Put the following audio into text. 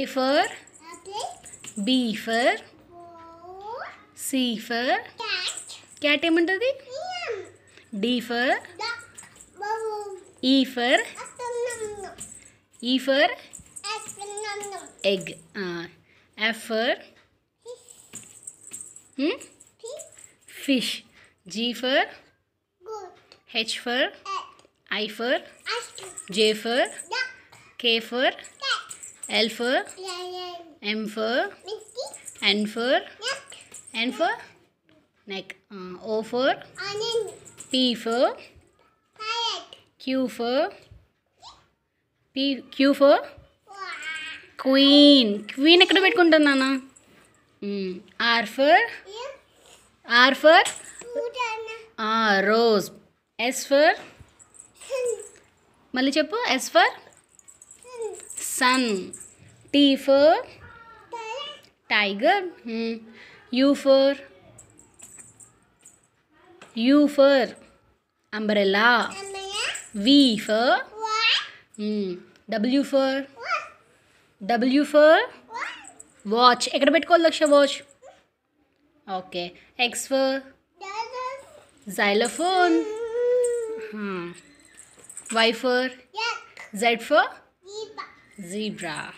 A for B for C for cat ఏముంటుంది D for E for E for egg F for hmm? fish G for H for I for J for K for L for M for N for N for neck. Uh, o for P for Q for P Q for queen queen ఎక్కడ పెట్టుకుంటాను నాన్న R for R for rose S for మళ్ళీ చెప్పు S for sun T for tiger U for U for umbrella. V for hmm. W for W for watch. ఎక్కడ పెట్టుకోవాలి లక్ష్య watch okay X for xylophone. Hmm. Y for Z for zebra